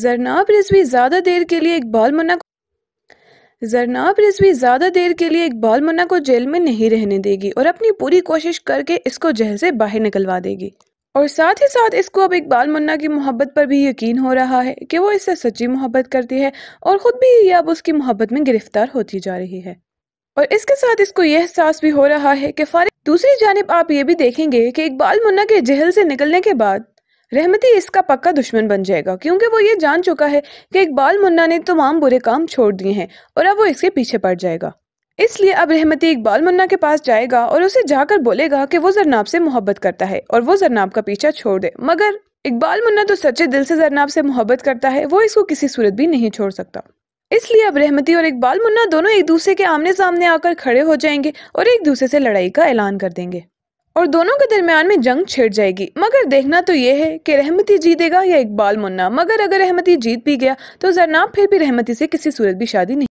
जरनाब रिजवी ज़्यादा देर के लिए इकबाल मुन्ना को जरनाब रिजवी ज़्यादा देर के लिए इकबाल मुन्ना को जेल में नहीं रहने देगी और अपनी पूरी कोशिश करके इसको जेल से बाहर निकलवा देगी और साथ ही साथ इसको अब इकबाल मुन्ना की मोहब्बत पर भी यकीन हो रहा है कि वो इससे सच्ची मोहब्बत करती है और ख़ुद भी ये अब उसकी मोहब्बत में गिरफ्तार होती जा रही है और इसके साथ इसको यह एहसास भी हो रहा है कि फारिग दूसरी जानब आप ये भी देखेंगे कि इकबाल मुन्ना के जहल से निकलने के बाद रहमती इसका पक्का दुश्मन बन जाएगा क्योंकि वो ये जान चुका है कि इकबाल मुन्ना ने तो तमाम बुरे काम छोड़ दिए हैं और अब वो इसके पीछे पड़ जाएगा इसलिए अब रहमती इकबाल मुन्ना के पास जाएगा और उसे जाकर बोलेगा कि वो जरनाब से मोहब्बत करता है और वो जरनाब का पीछा छोड़ दे मगर इकबाल मुन्ना तो सच्चे दिल से जरनाब से मोहब्बत करता है वो इसको किसी सूरत भी नहीं छोड़ सकता इसलिए अब रहमती और इकबाल मुन्ना दोनों एक दूसरे के आमने सामने आकर खड़े हो जाएंगे और एक दूसरे से लड़ाई का ऐलान कर देंगे और दोनों के दरमियान में जंग छिड़ जाएगी मगर देखना तो यह है कि रहमती जीतेगा या इकबाल मुन्ना मगर अगर रहमती जीत भी गया तो जरनाब फिर भी रहमती से किसी सूरत भी शादी नहीं